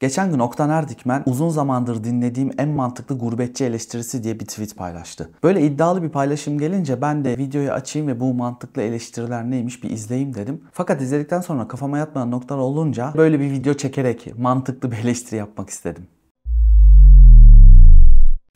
Geçen gün Oktan Erdikmen uzun zamandır dinlediğim en mantıklı gurbetçi eleştirisi diye bir tweet paylaştı. Böyle iddialı bir paylaşım gelince ben de videoyu açayım ve bu mantıklı eleştiriler neymiş bir izleyeyim dedim. Fakat izledikten sonra kafama yatmayan noktalar olunca böyle bir video çekerek mantıklı bir eleştiri yapmak istedim.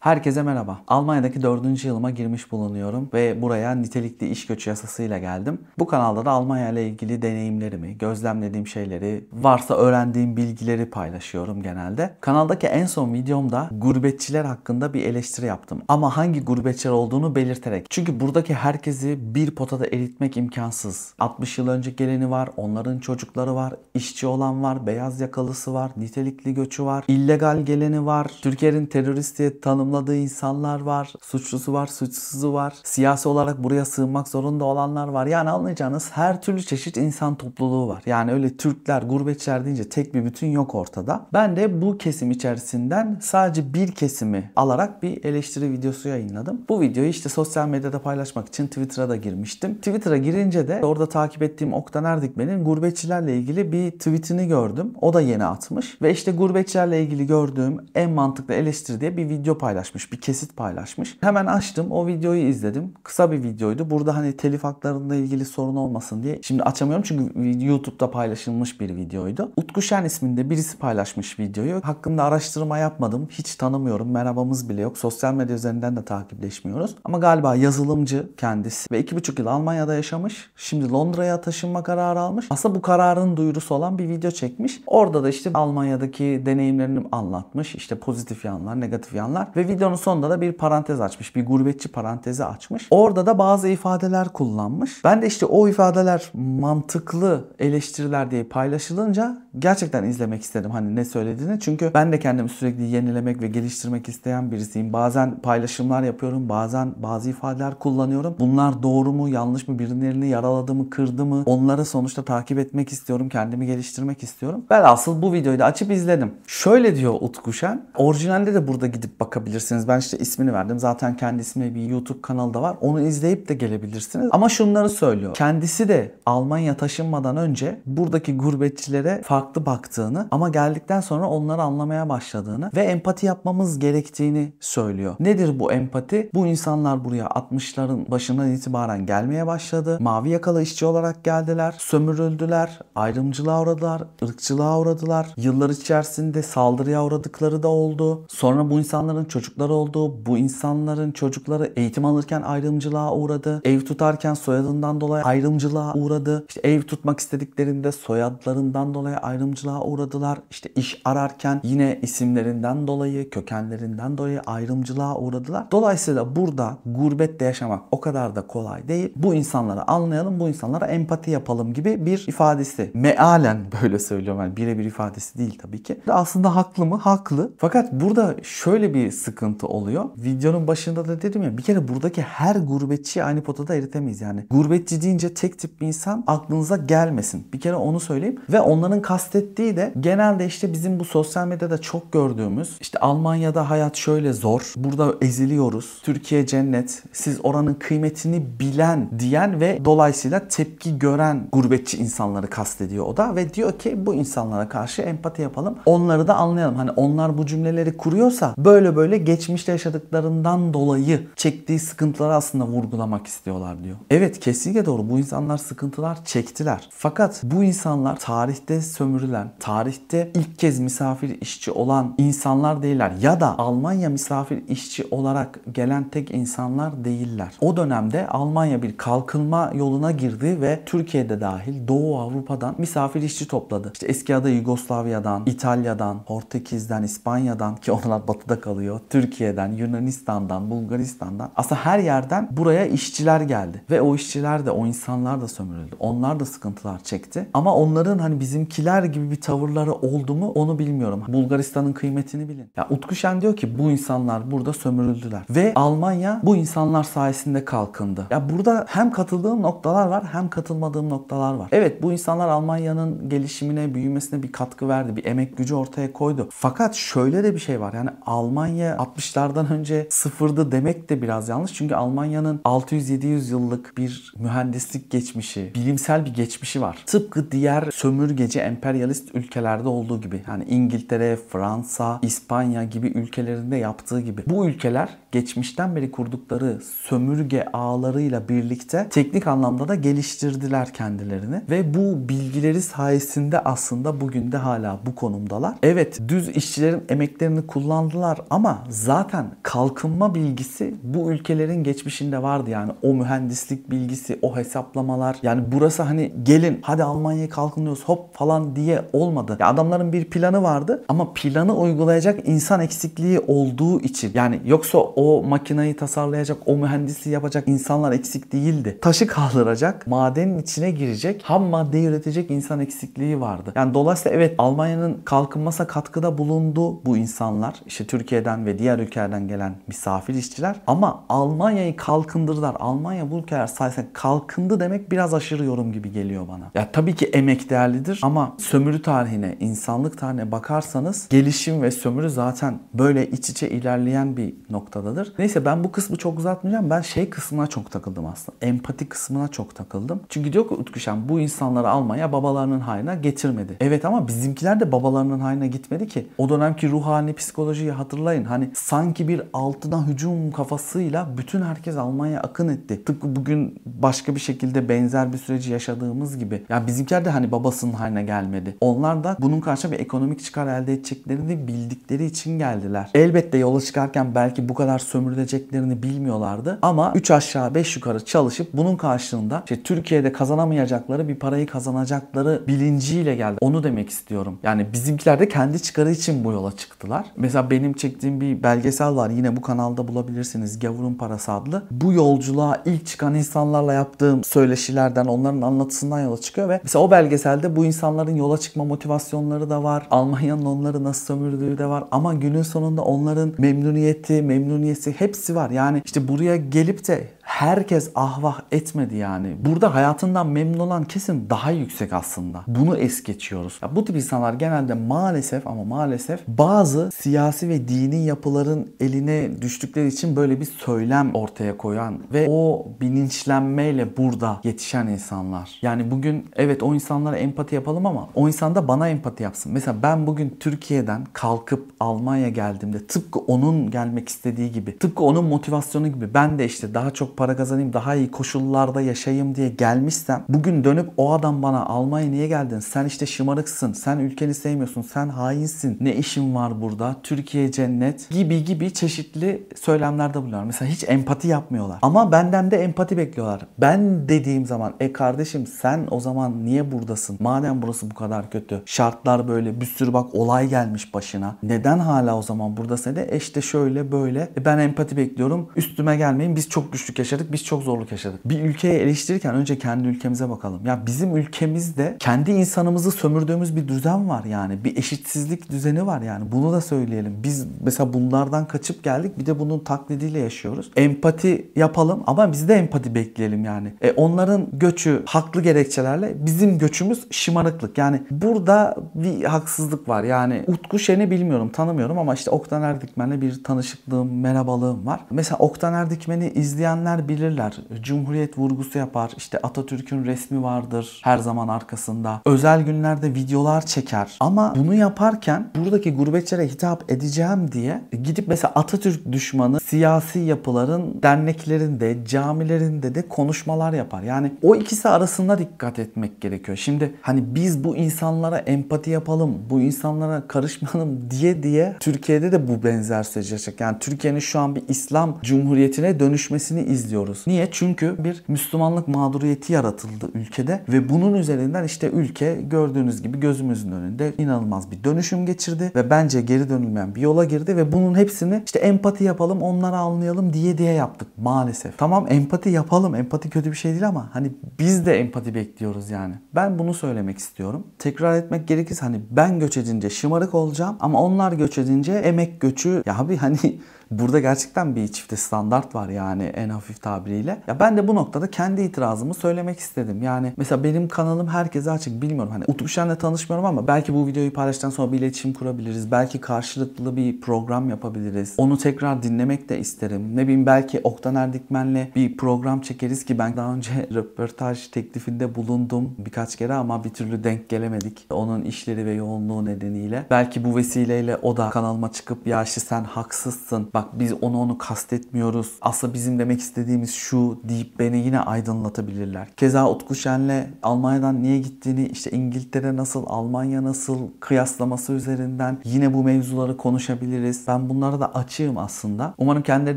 Herkese merhaba. Almanya'daki 4. yılıma girmiş bulunuyorum ve buraya nitelikli iş göçü yasasıyla geldim. Bu kanalda da Almanya ile ilgili deneyimlerimi, gözlemlediğim şeyleri, varsa öğrendiğim bilgileri paylaşıyorum genelde. Kanaldaki en son videomda gurbetçiler hakkında bir eleştiri yaptım. Ama hangi gurbetçiler olduğunu belirterek. Çünkü buradaki herkesi bir potada eritmek imkansız. 60 yıl önce geleni var, onların çocukları var, işçi olan var, beyaz yakalısı var, nitelikli göçü var, illegal geleni var, Türkiye'nin teröristiye diye tanım tanımladığı insanlar var. Suçlusu var, suçsuzu var. Siyasi olarak buraya sığınmak zorunda olanlar var. Yani anlayacağınız her türlü çeşit insan topluluğu var. Yani öyle Türkler, gurbetçiler deyince tek bir bütün yok ortada. Ben de bu kesim içerisinden sadece bir kesimi alarak bir eleştiri videosu yayınladım. Bu videoyu işte sosyal medyada paylaşmak için Twitter'a da girmiştim. Twitter'a girince de orada takip ettiğim Oktan Erdikmen'in gurbetçilerle ilgili bir tweetini gördüm. O da yeni atmış. Ve işte gurbetçilerle ilgili gördüğüm en mantıklı eleştiri diye bir video paylaştım paylaşmış, bir kesit paylaşmış. Hemen açtım, o videoyu izledim. Kısa bir videoydu. Burada hani telif haklarında ilgili sorun olmasın diye. Şimdi açamıyorum çünkü YouTube'da paylaşılmış bir videoydu. Utku Şen isminde birisi paylaşmış videoyu. Hakkında araştırma yapmadım. Hiç tanımıyorum. Merhabamız bile yok. Sosyal medya üzerinden de takipleşmiyoruz. Ama galiba yazılımcı kendisi ve 2,5 yıl Almanya'da yaşamış. Şimdi Londra'ya taşınma kararı almış. Aslında bu kararın duyurusu olan bir video çekmiş. Orada da işte Almanya'daki deneyimlerini anlatmış. İşte pozitif yanlar, negatif yanlar ve videonun sonunda da bir parantez açmış. Bir gurbetçi parantezi açmış. Orada da bazı ifadeler kullanmış. Ben de işte o ifadeler mantıklı eleştiriler diye paylaşılınca gerçekten izlemek istedim hani ne söylediğini. Çünkü ben de kendimi sürekli yenilemek ve geliştirmek isteyen birisiyim. Bazen paylaşımlar yapıyorum. Bazen bazı ifadeler kullanıyorum. Bunlar doğru mu yanlış mı birilerini yaraladı mı kırdı mı onları sonuçta takip etmek istiyorum. Kendimi geliştirmek istiyorum. Ben asıl bu videoyu da açıp izledim. Şöyle diyor Utku Şen. Orijinalde de burada gidip bakabilirsiniz gelebilirsiniz. Ben işte ismini verdim. Zaten kendi ismine bir YouTube kanalı da var. Onu izleyip de gelebilirsiniz. Ama şunları söylüyor. Kendisi de Almanya taşınmadan önce buradaki gurbetçilere farklı baktığını ama geldikten sonra onları anlamaya başladığını ve empati yapmamız gerektiğini söylüyor. Nedir bu empati? Bu insanlar buraya 60'ların başından itibaren gelmeye başladı. Mavi yakalı işçi olarak geldiler. Sömürüldüler. Ayrımcılığa uğradılar. ırkçılığa uğradılar. Yıllar içerisinde saldırıya uğradıkları da oldu. Sonra bu insanların çocuk çocuklar oldu. Bu insanların çocukları eğitim alırken ayrımcılığa uğradı. Ev tutarken soyadından dolayı ayrımcılığa uğradı. İşte ev tutmak istediklerinde soyadlarından dolayı ayrımcılığa uğradılar. İşte iş ararken yine isimlerinden dolayı, kökenlerinden dolayı ayrımcılığa uğradılar. Dolayısıyla burada gurbette yaşamak o kadar da kolay değil. Bu insanları anlayalım, bu insanlara empati yapalım gibi bir ifadesi. Mealen böyle söylüyorum. Yani birebir ifadesi değil tabii ki. Aslında haklı mı? Haklı. Fakat burada şöyle bir sıkıntı sıkıntı oluyor. Videonun başında da dedim ya bir kere buradaki her gurbetçiyi aynı potada eritemeyiz yani. Gurbetçi deyince tek tip bir insan aklınıza gelmesin. Bir kere onu söyleyeyim. Ve onların kastettiği de genelde işte bizim bu sosyal medyada çok gördüğümüz işte Almanya'da hayat şöyle zor. Burada eziliyoruz. Türkiye cennet. Siz oranın kıymetini bilen diyen ve dolayısıyla tepki gören gurbetçi insanları kastediyor o da ve diyor ki bu insanlara karşı empati yapalım. Onları da anlayalım. Hani onlar bu cümleleri kuruyorsa böyle böyle geçmişte yaşadıklarından dolayı çektiği sıkıntıları aslında vurgulamak istiyorlar diyor. Evet kesinlikle doğru. Bu insanlar sıkıntılar çektiler. Fakat bu insanlar tarihte sömürülen, tarihte ilk kez misafir işçi olan insanlar değiller. Ya da Almanya misafir işçi olarak gelen tek insanlar değiller. O dönemde Almanya bir kalkınma yoluna girdi ve Türkiye'de dahil Doğu Avrupa'dan misafir işçi topladı. İşte eski adı Yugoslavya'dan, İtalya'dan, Portekiz'den, İspanya'dan ki onlar batıda kalıyor. Türkiye'den, Yunanistan'dan, Bulgaristan'dan aslında her yerden buraya işçiler geldi. Ve o işçiler de o insanlar da sömürüldü. Onlar da sıkıntılar çekti. Ama onların hani bizimkiler gibi bir tavırları oldu mu onu bilmiyorum. Bulgaristan'ın kıymetini bilin. Ya Utku Şen diyor ki bu insanlar burada sömürüldüler. Ve Almanya bu insanlar sayesinde kalkındı. Ya burada hem katıldığım noktalar var hem katılmadığım noktalar var. Evet bu insanlar Almanya'nın gelişimine, büyümesine bir katkı verdi. Bir emek gücü ortaya koydu. Fakat şöyle de bir şey var. Yani Almanya 60'lardan önce sıfırdı demek de biraz yanlış. Çünkü Almanya'nın 600-700 yıllık bir mühendislik geçmişi, bilimsel bir geçmişi var. Tıpkı diğer sömürgeci emperyalist ülkelerde olduğu gibi. Yani İngiltere, Fransa, İspanya gibi ülkelerinde yaptığı gibi. Bu ülkeler geçmişten beri kurdukları sömürge ağlarıyla birlikte teknik anlamda da geliştirdiler kendilerini. Ve bu bilgileri sayesinde aslında bugün de hala bu konumdalar. Evet düz işçilerin emeklerini kullandılar ama zaten kalkınma bilgisi bu ülkelerin geçmişinde vardı yani. O mühendislik bilgisi, o hesaplamalar. Yani burası hani gelin hadi Almanya'ya kalkınıyoruz hop falan diye olmadı. Ya adamların bir planı vardı ama planı uygulayacak insan eksikliği olduğu için. Yani yoksa o makinayı tasarlayacak, o mühendisliği yapacak insanlar eksik değildi. Taşı kaldıracak, madenin içine girecek, ham madde üretecek insan eksikliği vardı. Yani dolayısıyla evet Almanya'nın kalkınmasa katkıda bulundu bu insanlar. işte Türkiye'den ve diğer ülkelerden gelen misafir işçiler. Ama Almanya'yı kalkındırdılar. Almanya bu ülkeler sayesinde kalkındı demek biraz aşırı yorum gibi geliyor bana. Ya tabii ki emek değerlidir ama sömürü tarihine, insanlık tarihine bakarsanız gelişim ve sömürü zaten böyle iç içe ilerleyen bir noktadadır. Neyse ben bu kısmı çok uzatmayacağım. Ben şey kısmına çok takıldım aslında. Empati kısmına çok takıldım. Çünkü diyor ki Utkuşan bu insanları Almanya babalarının haline getirmedi. Evet ama bizimkiler de babalarının haline gitmedi ki. O dönemki ruh halini, psikolojiyi hatırlayın. Hani sanki bir altıdan hücum kafasıyla bütün herkes Almanya akın etti. Tıpkı bugün başka bir şekilde benzer bir süreci yaşadığımız gibi. Ya bizimkiler de hani babasının haline gelmedi. Onlar da bunun karşı bir ekonomik çıkar elde edeceklerini bildikleri için geldiler. Elbette yola çıkarken belki bu kadar sömürüleceklerini bilmiyorlardı ama 3 aşağı 5 yukarı çalışıp bunun karşılığında işte Türkiye'de kazanamayacakları bir parayı kazanacakları bilinciyle geldi. Onu demek istiyorum. Yani bizimkiler de kendi çıkarı için bu yola çıktılar. Mesela benim çektiğim bir belgesel var yine bu kanalda bulabilirsiniz. Gavurun Parası adlı. Bu yolculuğa ilk çıkan insanlarla yaptığım söyleşilerden onların anlatısından yola çıkıyor ve mesela o belgeselde bu insanların yola çıkma motivasyonları da var. Almanya'nın onları nasıl sömürdüğü de var ama günün sonunda onların memnuniyeti, memnuniyeti hepsi var. Yani işte buraya gelip de herkes ahvah etmedi yani. Burada hayatından memnun olan kesin daha yüksek aslında. Bunu es geçiyoruz. Ya bu tip insanlar genelde maalesef ama maalesef bazı siyasi ve dini yapı yapıların eline düştükleri için böyle bir söylem ortaya koyan ve o bilinçlenmeyle burada yetişen insanlar. Yani bugün evet o insanlara empati yapalım ama o insan da bana empati yapsın. Mesela ben bugün Türkiye'den kalkıp Almanya geldiğimde tıpkı onun gelmek istediği gibi, tıpkı onun motivasyonu gibi ben de işte daha çok para kazanayım, daha iyi koşullarda yaşayayım diye gelmişsem bugün dönüp o adam bana Almanya niye geldin? Sen işte şımarıksın, sen ülkeni sevmiyorsun, sen hainsin. Ne işin var burada? Türkiye cennet. Git gibi gibi çeşitli söylemlerde bulunuyorlar. Mesela hiç empati yapmıyorlar. Ama benden de empati bekliyorlar. Ben dediğim zaman e kardeşim sen o zaman niye buradasın? Madem burası bu kadar kötü. Şartlar böyle bir sürü bak olay gelmiş başına. Neden hala o zaman buradasın? De e işte şöyle böyle. E ben empati bekliyorum. Üstüme gelmeyin. Biz çok güçlük yaşadık. Biz çok zorluk yaşadık. Bir ülkeyi eleştirirken önce kendi ülkemize bakalım. Ya bizim ülkemizde kendi insanımızı sömürdüğümüz bir düzen var yani. Bir eşitsizlik düzeni var yani. Bunu da söyleyelim. Biz mesela bu bunlardan kaçıp geldik. Bir de bunun taklidiyle yaşıyoruz. Empati yapalım ama biz de empati bekleyelim yani. E onların göçü haklı gerekçelerle bizim göçümüz şımarıklık. Yani burada bir haksızlık var. Yani Utku Şen'i bilmiyorum, tanımıyorum ama işte Oktan Erdikmen'le bir tanışıklığım, merhabalığım var. Mesela Oktan Erdikmen'i izleyenler bilirler. Cumhuriyet vurgusu yapar. İşte Atatürk'ün resmi vardır her zaman arkasında. Özel günlerde videolar çeker. Ama bunu yaparken buradaki gurbetçilere hitap edeceğim diye gidip mesela Atatürk düşmanı siyasi yapıların derneklerinde, camilerinde de konuşmalar yapar. Yani o ikisi arasında dikkat etmek gerekiyor. Şimdi hani biz bu insanlara empati yapalım, bu insanlara karışmayalım diye diye Türkiye'de de bu benzer süreç yaşayacak. Yani Türkiye'nin şu an bir İslam cumhuriyetine dönüşmesini izliyoruz. Niye? Çünkü bir Müslümanlık mağduriyeti yaratıldı ülkede ve bunun üzerinden işte ülke gördüğünüz gibi gözümüzün önünde inanılmaz bir dönüşüm geçirdi ve bence geri dönülmeyen bir yola girdi ve bu bunun hepsini işte empati yapalım, onları anlayalım diye diye yaptık maalesef. Tamam empati yapalım. Empati kötü bir şey değil ama hani biz de empati bekliyoruz yani. Ben bunu söylemek istiyorum. Tekrar etmek gerekirse hani ben göç edince şımarık olacağım ama onlar göç edince emek göçü ya abi hani burada gerçekten bir çifte standart var yani en hafif tabiriyle. Ya ben de bu noktada kendi itirazımı söylemek istedim. Yani mesela benim kanalım herkese açık bilmiyorum. Hani Utku Şen'le tanışmıyorum ama belki bu videoyu paylaştıktan sonra bir iletişim kurabiliriz. Belki karşılıklı bir program yapabiliriz. Onu tekrar dinlemek de isterim. Ne bileyim belki Oktan Erdikmen'le bir program çekeriz ki ben daha önce röportaj teklifinde bulundum birkaç kere ama bir türlü denk gelemedik. Onun işleri ve yoğunluğu nedeniyle. Belki bu vesileyle o da kanalıma çıkıp ya işte sen haksızsın. Bak biz onu onu kastetmiyoruz. Aslında bizim demek istediğimiz şu deyip beni yine aydınlatabilirler. Keza Utku Şen'le Almanya'dan niye gittiğini işte İngiltere nasıl, Almanya nasıl kıyaslaması üzerinden yine bu mevzuları konuşabiliriz. Ben ben bunlara da açığım aslında. Umarım kendileri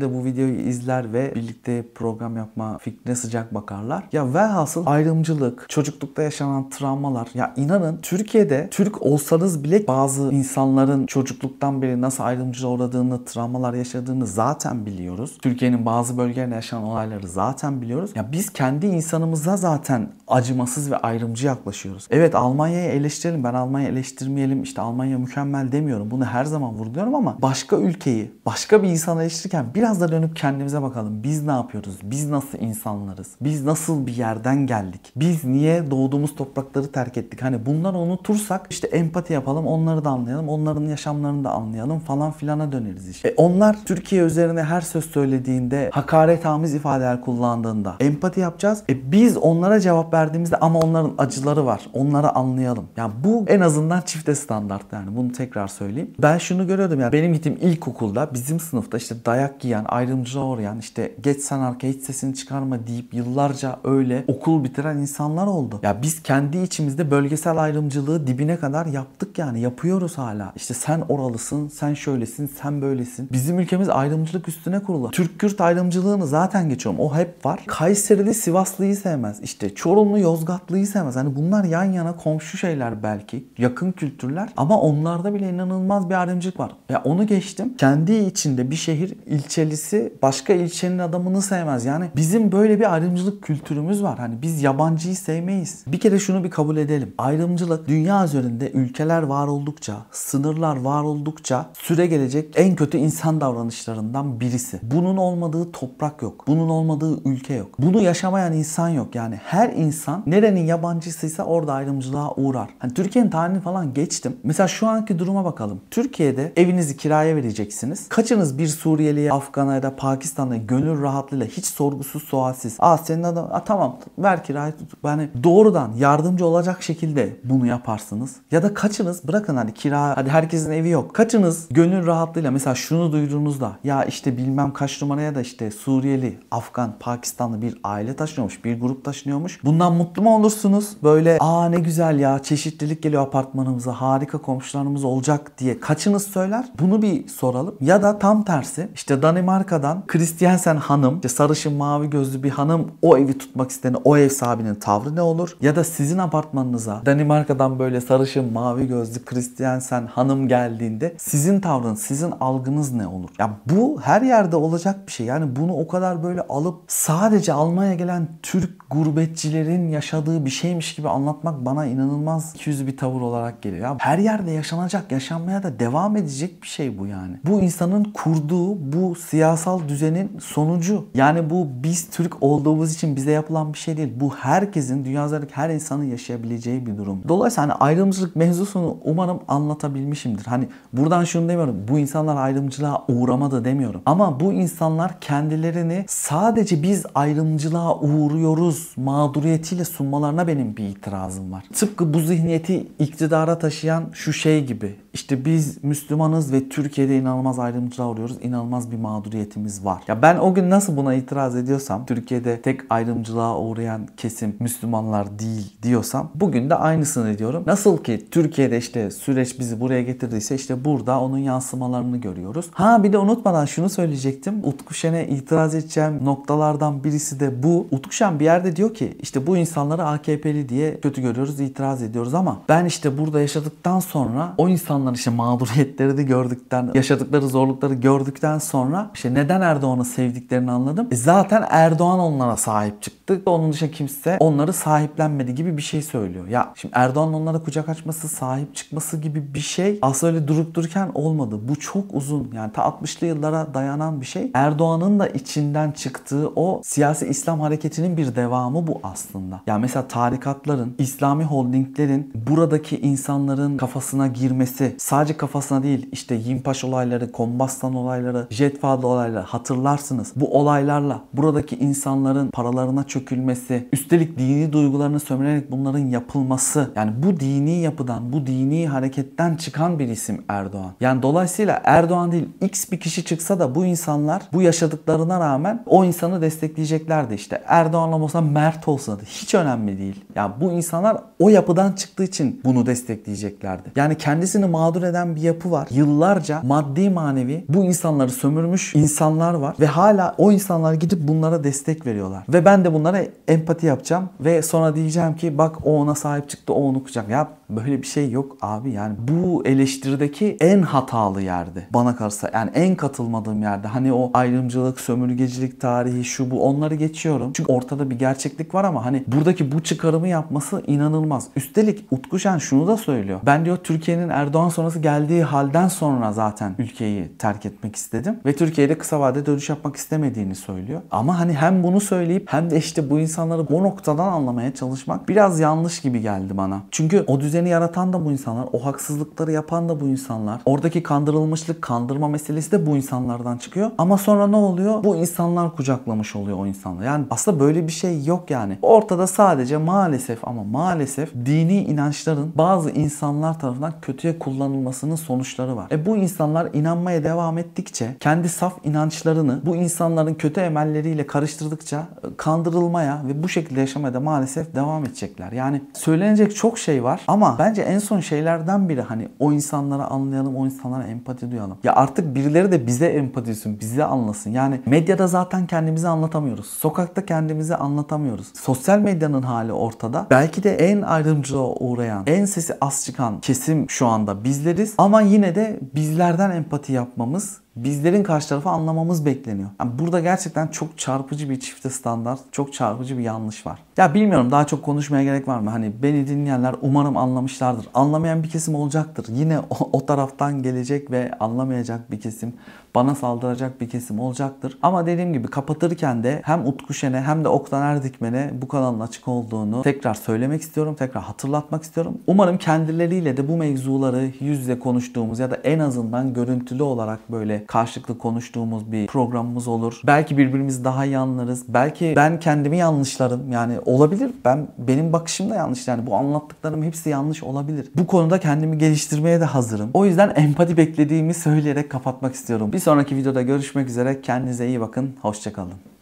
de bu videoyu izler ve birlikte program yapma fikrine sıcak bakarlar. Ya velhasıl ayrımcılık, çocuklukta yaşanan travmalar. Ya inanın Türkiye'de Türk olsanız bile bazı insanların çocukluktan beri nasıl ayrımcılığa uğradığını, travmalar yaşadığını zaten biliyoruz. Türkiye'nin bazı bölgelerinde yaşanan olayları zaten biliyoruz. Ya biz kendi insanımıza zaten acımasız ve ayrımcı yaklaşıyoruz. Evet Almanya'yı eleştirelim. Ben Almanya eleştirmeyelim. İşte Almanya mükemmel demiyorum. Bunu her zaman vurguluyorum ama başka ülkeyi, başka bir insan eleştirirken biraz da dönüp kendimize bakalım. Biz ne yapıyoruz? Biz nasıl insanlarız? Biz nasıl bir yerden geldik? Biz niye doğduğumuz toprakları terk ettik? Hani bunları unutursak işte empati yapalım, onları da anlayalım, onların yaşamlarını da anlayalım falan filana döneriz işte. E onlar Türkiye üzerine her söz söylediğinde, hakaret hamiz ifadeler kullandığında empati yapacağız. E biz onlara cevap ver verdiğimizde ama onların acıları var. Onları anlayalım. Yani bu en azından çifte standart yani bunu tekrar söyleyeyim. Ben şunu görüyordum yani benim gittiğim ilkokulda bizim sınıfta işte dayak yiyen, ayrımcı uğrayan işte geç sen arka hiç sesini çıkarma deyip yıllarca öyle okul bitiren insanlar oldu. Ya biz kendi içimizde bölgesel ayrımcılığı dibine kadar yaptık yani yapıyoruz hala. İşte sen oralısın, sen şöylesin, sen böylesin. Bizim ülkemiz ayrımcılık üstüne kurulu. Türk-Kürt ayrımcılığını zaten geçiyorum. O hep var. Kayserili Sivaslıyı sevmez. İşte Çorum Trabzonlu Yozgatlıyı sevmez. Hani bunlar yan yana komşu şeyler belki. Yakın kültürler. Ama onlarda bile inanılmaz bir ayrımcılık var. Ya onu geçtim. Kendi içinde bir şehir ilçelisi başka ilçenin adamını sevmez. Yani bizim böyle bir ayrımcılık kültürümüz var. Hani biz yabancıyı sevmeyiz. Bir kere şunu bir kabul edelim. Ayrımcılık dünya üzerinde ülkeler var oldukça, sınırlar var oldukça süre gelecek en kötü insan davranışlarından birisi. Bunun olmadığı toprak yok. Bunun olmadığı ülke yok. Bunu yaşamayan insan yok. Yani her insan insan nerenin yabancısıysa orada ayrımcılığa uğrar. Hani Türkiye'nin tarihini falan geçtim. Mesela şu anki duruma bakalım. Türkiye'de evinizi kiraya vereceksiniz. Kaçınız bir Suriyeli'ye, Afgan'a ya da Pakistan'a gönül rahatlığıyla hiç sorgusuz sualsiz. Aa senin adam Aa, tamam ver kirayı tut. Yani doğrudan yardımcı olacak şekilde bunu yaparsınız. Ya da kaçınız bırakın hani kira hadi herkesin evi yok. Kaçınız gönül rahatlığıyla mesela şunu duyduğunuzda ya işte bilmem kaç numaraya da işte Suriyeli, Afgan, Pakistanlı bir aile taşınıyormuş, bir grup taşınıyormuş. Bunlar Bundan mutlu mu olursunuz? Böyle aa ne güzel ya çeşitlilik geliyor apartmanımıza harika komşularımız olacak diye kaçınız söyler? Bunu bir soralım. Ya da tam tersi işte Danimarka'dan Christiansen hanım işte sarışın mavi gözlü bir hanım o evi tutmak isteyen o ev sahibinin tavrı ne olur? Ya da sizin apartmanınıza Danimarka'dan böyle sarışın mavi gözlü Christiansen hanım geldiğinde sizin tavrınız sizin algınız ne olur? Ya bu her yerde olacak bir şey. Yani bunu o kadar böyle alıp sadece Almanya'ya gelen Türk gurbetçileri Türklerin yaşadığı bir şeymiş gibi anlatmak bana inanılmaz 200 bir tavır olarak geliyor. her yerde yaşanacak, yaşanmaya da devam edecek bir şey bu yani. Bu insanın kurduğu bu siyasal düzenin sonucu. Yani bu biz Türk olduğumuz için bize yapılan bir şey değil. Bu herkesin, dünyadaki her insanın yaşayabileceği bir durum. Dolayısıyla hani ayrımcılık mevzusunu umarım anlatabilmişimdir. Hani buradan şunu demiyorum. Bu insanlar ayrımcılığa uğramadı demiyorum. Ama bu insanlar kendilerini sadece biz ayrımcılığa uğruyoruz mağduriyet zihniyetiyle sunmalarına benim bir itirazım var. Tıpkı bu zihniyeti iktidara taşıyan şu şey gibi. İşte biz Müslümanız ve Türkiye'de inanılmaz ayrımcılığa uğruyoruz. İnanılmaz bir mağduriyetimiz var. Ya ben o gün nasıl buna itiraz ediyorsam Türkiye'de tek ayrımcılığa uğrayan kesim Müslümanlar değil diyorsam bugün de aynısını diyorum. Nasıl ki Türkiye'de işte süreç bizi buraya getirdiyse işte burada onun yansımalarını görüyoruz. Ha bir de unutmadan şunu söyleyecektim. Utku Şen'e itiraz edeceğim noktalardan birisi de bu. Utku Şen bir yerde diyor ki işte bu insanları AKP'li diye kötü görüyoruz, itiraz ediyoruz ama ben işte burada yaşadıktan sonra o insanları insanların işte mağduriyetleri de gördükten, yaşadıkları zorlukları gördükten sonra işte neden Erdoğan'ı sevdiklerini anladım. E zaten Erdoğan onlara sahip çıktı. Onun dışında kimse onları sahiplenmedi gibi bir şey söylüyor. Ya şimdi Erdoğan onlara kucak açması, sahip çıkması gibi bir şey aslında öyle durup dururken olmadı. Bu çok uzun yani ta 60'lı yıllara dayanan bir şey. Erdoğan'ın da içinden çıktığı o siyasi İslam hareketinin bir devamı bu aslında. Ya yani mesela tarikatların, İslami holdinglerin buradaki insanların kafasına girmesi, sadece kafasına değil işte Yimpaş olayları, Kombastan olayları, Jetfad olayları hatırlarsınız. Bu olaylarla buradaki insanların paralarına çökülmesi, üstelik dini duygularını sömürerek bunların yapılması. Yani bu dini yapıdan, bu dini hareketten çıkan bir isim Erdoğan. Yani dolayısıyla Erdoğan değil X bir kişi çıksa da bu insanlar bu yaşadıklarına rağmen o insanı destekleyeceklerdi işte. Erdoğan'la olsa Mert olsa da hiç önemli değil. Ya yani bu insanlar o yapıdan çıktığı için bunu destekleyeceklerdi. Yani kendisini ma mağdur eden bir yapı var. Yıllarca maddi manevi bu insanları sömürmüş insanlar var ve hala o insanlar gidip bunlara destek veriyorlar. Ve ben de bunlara empati yapacağım ve sonra diyeceğim ki bak o ona sahip çıktı o onu kucak. yap. Böyle bir şey yok abi yani bu eleştirideki en hatalı yerde bana kalırsa yani en katılmadığım yerde hani o ayrımcılık, sömürgecilik tarihi şu bu onları geçiyorum. Çünkü ortada bir gerçeklik var ama hani buradaki bu çıkarımı yapması inanılmaz. Üstelik Utku Şen şunu da söylüyor. Ben diyor Türkiye'nin Erdoğan sonrası geldiği halden sonra zaten ülkeyi terk etmek istedim ve Türkiye'de kısa vadede dönüş yapmak istemediğini söylüyor. Ama hani hem bunu söyleyip hem de işte bu insanları bu noktadan anlamaya çalışmak biraz yanlış gibi geldi bana. Çünkü o düzen düzeni yaratan da bu insanlar. O haksızlıkları yapan da bu insanlar. Oradaki kandırılmışlık, kandırma meselesi de bu insanlardan çıkıyor. Ama sonra ne oluyor? Bu insanlar kucaklamış oluyor o insanları. Yani aslında böyle bir şey yok yani. Ortada sadece maalesef ama maalesef dini inançların bazı insanlar tarafından kötüye kullanılmasının sonuçları var. E bu insanlar inanmaya devam ettikçe kendi saf inançlarını bu insanların kötü emelleriyle karıştırdıkça e, kandırılmaya ve bu şekilde yaşamaya da maalesef devam edecekler. Yani söylenecek çok şey var ama ama bence en son şeylerden biri hani o insanlara anlayalım, o insanlara empati duyalım. Ya artık birileri de bize empati duysun, bizi anlasın. Yani medyada zaten kendimizi anlatamıyoruz. Sokakta kendimizi anlatamıyoruz. Sosyal medyanın hali ortada. Belki de en ayrımcılığa uğrayan, en sesi az çıkan kesim şu anda bizleriz. Ama yine de bizlerden empati yapmamız bizlerin karşı tarafı anlamamız bekleniyor. Yani burada gerçekten çok çarpıcı bir çifte standart, çok çarpıcı bir yanlış var. Ya bilmiyorum daha çok konuşmaya gerek var mı? Hani beni dinleyenler umarım anlamışlardır. Anlamayan bir kesim olacaktır. Yine o, o taraftan gelecek ve anlamayacak bir kesim bana saldıracak bir kesim olacaktır. Ama dediğim gibi kapatırken de hem Utku Şen'e hem de Oktan Erdikmen'e bu kanalın açık olduğunu tekrar söylemek istiyorum. Tekrar hatırlatmak istiyorum. Umarım kendileriyle de bu mevzuları yüz yüze konuştuğumuz ya da en azından görüntülü olarak böyle karşılıklı konuştuğumuz bir programımız olur. Belki birbirimizi daha iyi anlarız. Belki ben kendimi yanlışlarım. Yani olabilir. Ben benim bakışım da yanlış. Yani bu anlattıklarım hepsi yanlış olabilir. Bu konuda kendimi geliştirmeye de hazırım. O yüzden empati beklediğimi söyleyerek kapatmak istiyorum. Bir sonraki videoda görüşmek üzere. Kendinize iyi bakın. Hoşçakalın.